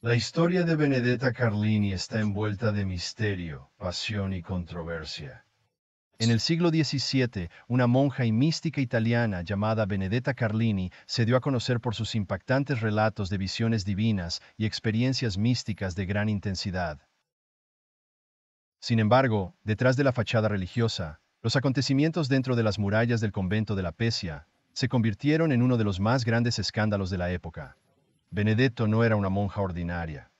La historia de Benedetta Carlini está envuelta de misterio, pasión y controversia. En el siglo XVII, una monja y mística italiana llamada Benedetta Carlini se dio a conocer por sus impactantes relatos de visiones divinas y experiencias místicas de gran intensidad. Sin embargo, detrás de la fachada religiosa, los acontecimientos dentro de las murallas del convento de la Pesia se convirtieron en uno de los más grandes escándalos de la época. Benedetto no era una monja ordinaria.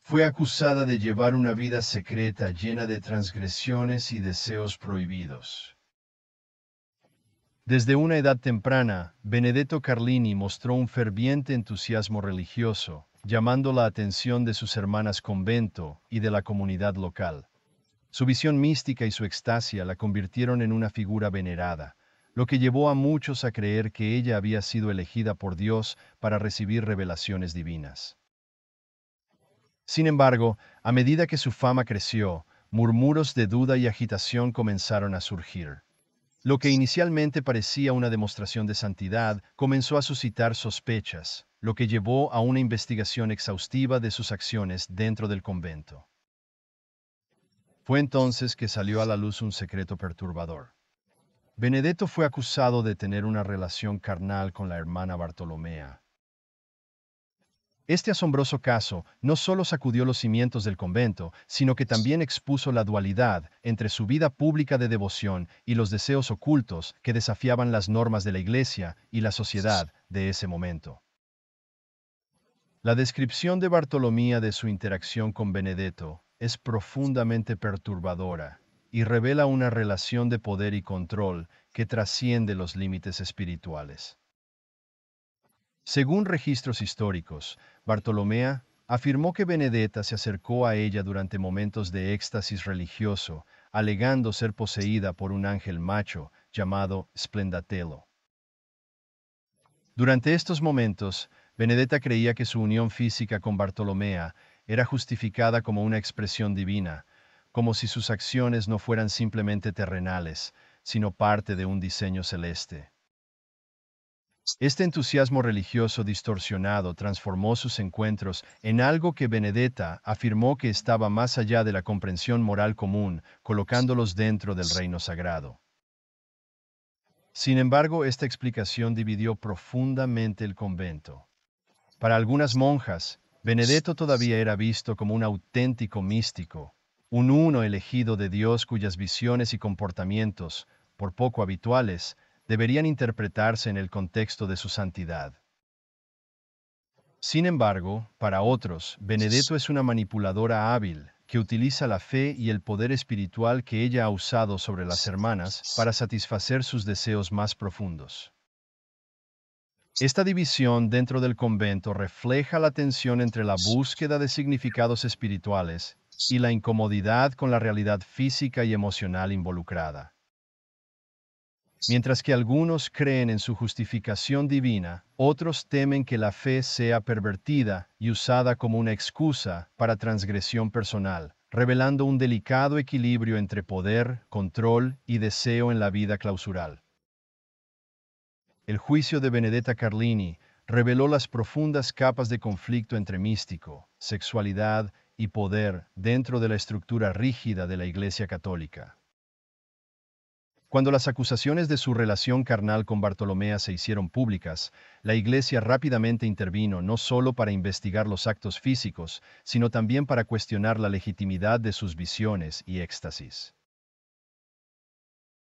Fue acusada de llevar una vida secreta llena de transgresiones y deseos prohibidos. Desde una edad temprana, Benedetto Carlini mostró un ferviente entusiasmo religioso, llamando la atención de sus hermanas convento y de la comunidad local. Su visión mística y su extasia la convirtieron en una figura venerada, lo que llevó a muchos a creer que ella había sido elegida por Dios para recibir revelaciones divinas. Sin embargo, a medida que su fama creció, murmuros de duda y agitación comenzaron a surgir. Lo que inicialmente parecía una demostración de santidad comenzó a suscitar sospechas, lo que llevó a una investigación exhaustiva de sus acciones dentro del convento. Fue entonces que salió a la luz un secreto perturbador. Benedetto fue acusado de tener una relación carnal con la hermana Bartolomea. Este asombroso caso no solo sacudió los cimientos del convento, sino que también expuso la dualidad entre su vida pública de devoción y los deseos ocultos que desafiaban las normas de la Iglesia y la sociedad de ese momento. La descripción de Bartolomía de su interacción con Benedetto es profundamente perturbadora y revela una relación de poder y control que trasciende los límites espirituales. Según registros históricos, Bartolomea afirmó que Benedetta se acercó a ella durante momentos de éxtasis religioso, alegando ser poseída por un ángel macho llamado Splendatelo. Durante estos momentos, Benedetta creía que su unión física con Bartolomea era justificada como una expresión divina, como si sus acciones no fueran simplemente terrenales, sino parte de un diseño celeste. Este entusiasmo religioso distorsionado transformó sus encuentros en algo que Benedetta afirmó que estaba más allá de la comprensión moral común, colocándolos dentro del reino sagrado. Sin embargo, esta explicación dividió profundamente el convento. Para algunas monjas, Benedetto todavía era visto como un auténtico místico, un uno elegido de Dios cuyas visiones y comportamientos, por poco habituales, deberían interpretarse en el contexto de su santidad. Sin embargo, para otros, Benedetto es una manipuladora hábil, que utiliza la fe y el poder espiritual que ella ha usado sobre las hermanas para satisfacer sus deseos más profundos. Esta división dentro del convento refleja la tensión entre la búsqueda de significados espirituales y la incomodidad con la realidad física y emocional involucrada. Mientras que algunos creen en su justificación divina, otros temen que la fe sea pervertida y usada como una excusa para transgresión personal, revelando un delicado equilibrio entre poder, control y deseo en la vida clausural. El juicio de Benedetta Carlini reveló las profundas capas de conflicto entre místico, sexualidad y poder dentro de la estructura rígida de la Iglesia Católica. Cuando las acusaciones de su relación carnal con Bartolomea se hicieron públicas, la Iglesia rápidamente intervino no solo para investigar los actos físicos, sino también para cuestionar la legitimidad de sus visiones y éxtasis.